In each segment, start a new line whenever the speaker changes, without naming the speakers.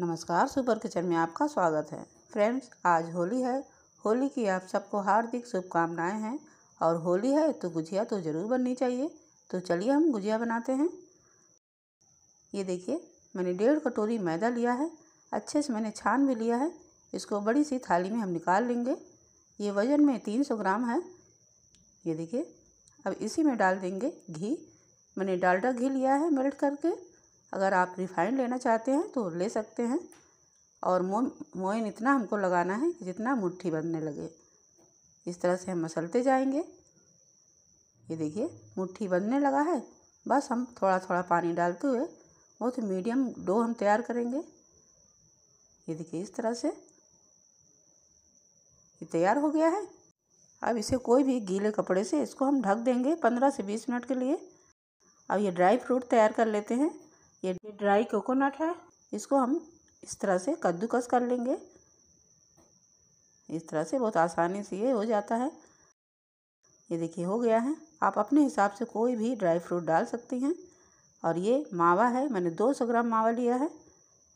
नमस्कार super kitchen में आपका स्वागत है फ्रेंड्स आज होली है होली की आप सबको हार्दिक शुभकामनाएं हैं और होली है तो गुजिया तो ज़रूर बननी चाहिए तो चलिए हम गुजिया बनाते हैं ये देखिए मैंने डेढ़ कटोरी मैदा लिया है अच्छे से मैंने छान भी लिया है इसको बड़ी सी थाली में हम निकाल लेंगे ये वज़न में तीन सौ ग्राम है ये देखिए अब इसी में डाल देंगे घी मैंने डालडा घी लिया है मेल्ट करके अगर आप रिफाइंड लेना चाहते हैं तो ले सकते हैं और मो मोइन इतना हमको लगाना है कि जितना मुट्ठी बनने लगे इस तरह से हम मसलते जाएंगे ये देखिए मुट्ठी बनने लगा है बस हम थोड़ा थोड़ा पानी डालते हुए बहुत मीडियम डो हम तैयार करेंगे ये देखिए इस तरह से ये तैयार हो गया है अब इसे कोई भी गीले कपड़े से इसको हम ढक देंगे पंद्रह से बीस मिनट के लिए अब ये ड्राई फ्रूट तैयार कर लेते हैं ड्राई कोकोनट है इसको हम इस तरह से कद्दूकस कर लेंगे इस तरह से बहुत आसानी से ये हो जाता है ये देखिए हो गया है आप अपने हिसाब से कोई भी ड्राई फ्रूट डाल सकती हैं और ये मावा है मैंने 200 ग्राम मावा लिया है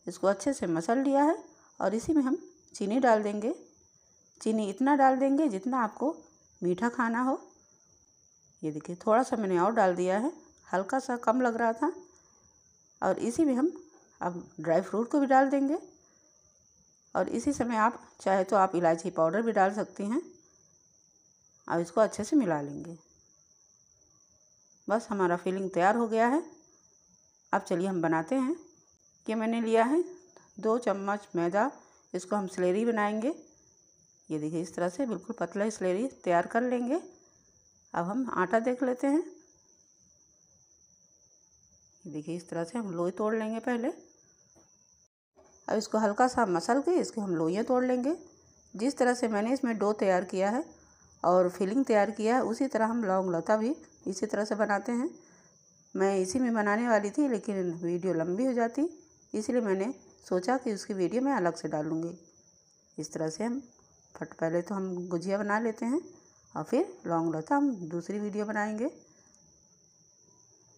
इसको अच्छे से मसल लिया है और इसी में हम चीनी डाल देंगे चीनी इतना डाल देंगे जितना आपको मीठा खाना हो ये देखिए थोड़ा सा मैंने और डाल दिया है हल्का सा कम लग रहा था और इसी में हम अब ड्राई फ्रूट को भी डाल देंगे और इसी समय आप चाहे तो आप इलायची पाउडर भी डाल सकती हैं और इसको अच्छे से मिला लेंगे बस हमारा फिलिंग तैयार हो गया है अब चलिए हम बनाते हैं कि मैंने लिया है दो चम्मच मैदा इसको हम स्लेरी बनाएंगे ये देखिए इस तरह से बिल्कुल पतला स्लेरी तैयार कर लेंगे अब हम आटा देख लेते हैं देखिए इस तरह से हम लोई तोड़ लेंगे पहले अब इसको हल्का सा मसल के इसके हम लोइयाँ तोड़ लेंगे जिस तरह से मैंने इसमें डो तैयार किया है और फिलिंग तैयार किया है उसी तरह हम लौंग लता भी इसी तरह से बनाते हैं मैं इसी में बनाने वाली थी लेकिन वीडियो लंबी हो जाती इसलिए मैंने सोचा कि उसकी वीडियो मैं अलग से डालूँगी इस तरह से हम फट पहले तो हम गुजिया बना लेते हैं और फिर लौंग लता हम दूसरी वीडियो बनाएंगे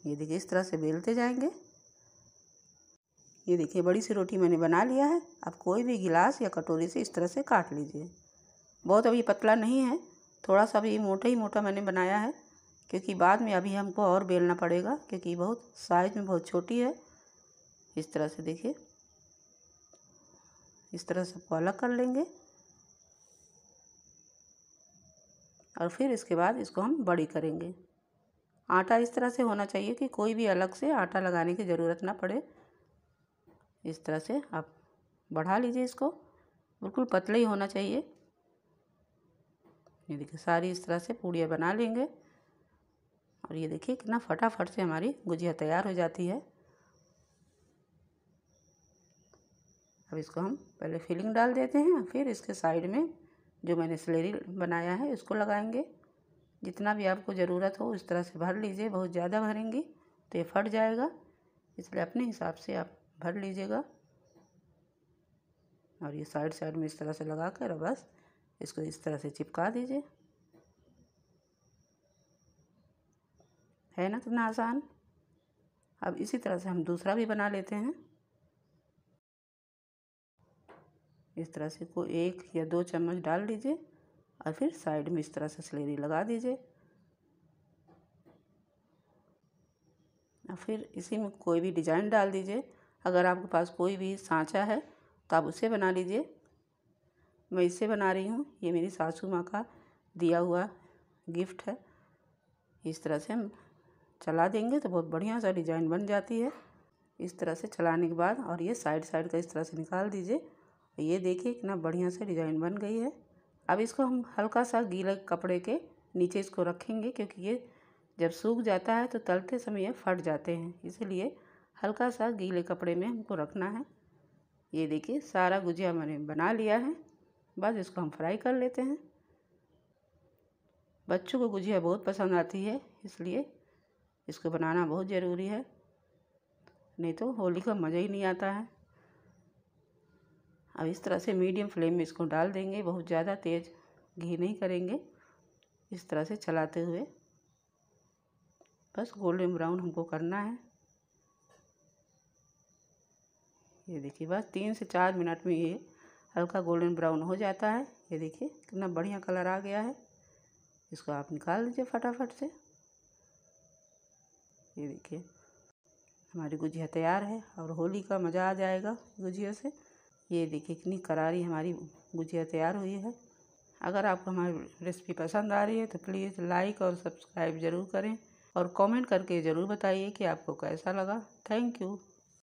ये देखिए इस तरह से बेलते जाएंगे ये देखिए बड़ी सी रोटी मैंने बना लिया है आप कोई भी गिलास या कटोरी से इस तरह से काट लीजिए बहुत अभी पतला नहीं है थोड़ा सा भी मोटा ही मोटा मैंने बनाया है क्योंकि बाद में अभी हमको और बेलना पड़ेगा क्योंकि बहुत साइज़ में बहुत छोटी है इस तरह से देखिए इस तरह से आपको अलग कर लेंगे और फिर इसके बाद इसको हम बड़ी करेंगे आटा इस तरह से होना चाहिए कि कोई भी अलग से आटा लगाने की ज़रूरत ना पड़े इस तरह से आप बढ़ा लीजिए इसको बिल्कुल पतला ही होना चाहिए ये देखिए सारी इस तरह से पूड़ियाँ बना लेंगे और ये देखिए कितना फटाफट से हमारी गुजिया तैयार हो जाती है अब इसको हम पहले फिलिंग डाल देते हैं फिर इसके साइड में जो मैंने स्लेरी बनाया है इसको लगाएंगे जितना भी आपको ज़रूरत हो उस तरह से भर लीजिए बहुत ज़्यादा भरेंगे तो ये फट जाएगा इसलिए अपने हिसाब से आप भर लीजिएगा और ये साइड साइड में इस तरह से लगा कर और बस इसको इस तरह से चिपका दीजिए है ना कितना आसान अब इसी तरह से हम दूसरा भी बना लेते हैं इस तरह से को एक या दो चम्मच डाल दीजिए और फिर साइड में इस तरह से सलेरी लगा दीजिए और फिर इसी में कोई भी डिज़ाइन डाल दीजिए अगर आपके पास कोई भी सांचा है तो आप उसे बना लीजिए मैं इसे बना रही हूँ ये मेरी सासू माँ का दिया हुआ गिफ्ट है इस तरह से हम चला देंगे तो बहुत बढ़िया सा डिज़ाइन बन जाती है इस तरह से चलाने के बाद और ये साइड साइड का इस तरह से निकाल दीजिए ये देखिए कितना बढ़िया से डिज़ाइन बन गई है अब इसको हम हल्का सा गीले कपड़े के नीचे इसको रखेंगे क्योंकि ये जब सूख जाता है तो तलते समय ये फट जाते हैं इसलिए हल्का सा गीले कपड़े में हमको रखना है ये देखिए सारा गुजिया मैंने बना लिया है बस इसको हम फ्राई कर लेते हैं बच्चों को गुजिया बहुत पसंद आती है इसलिए इसको बनाना बहुत ज़रूरी है नहीं तो होली का मज़ा ही नहीं आता है अब इस तरह से मीडियम फ्लेम में इसको डाल देंगे बहुत ज़्यादा तेज़ घी नहीं करेंगे इस तरह से चलाते हुए बस गोल्डन ब्राउन हमको करना है ये देखिए बस तीन से चार मिनट में ये हल्का गोल्डन ब्राउन हो जाता है ये देखिए कितना बढ़िया कलर आ गया है इसको आप निकाल दीजिए फटाफट से ये देखिए हमारी गुजिया तैयार है और होली का मज़ा आ जाएगा गुजिया से ये देखिए कितनी करारी हमारी गुजिया तैयार हुई है अगर आपको हमारी रेसिपी पसंद आ रही है तो प्लीज़ लाइक और सब्सक्राइब ज़रूर करें और कमेंट करके ज़रूर बताइए कि आपको कैसा लगा थैंक यू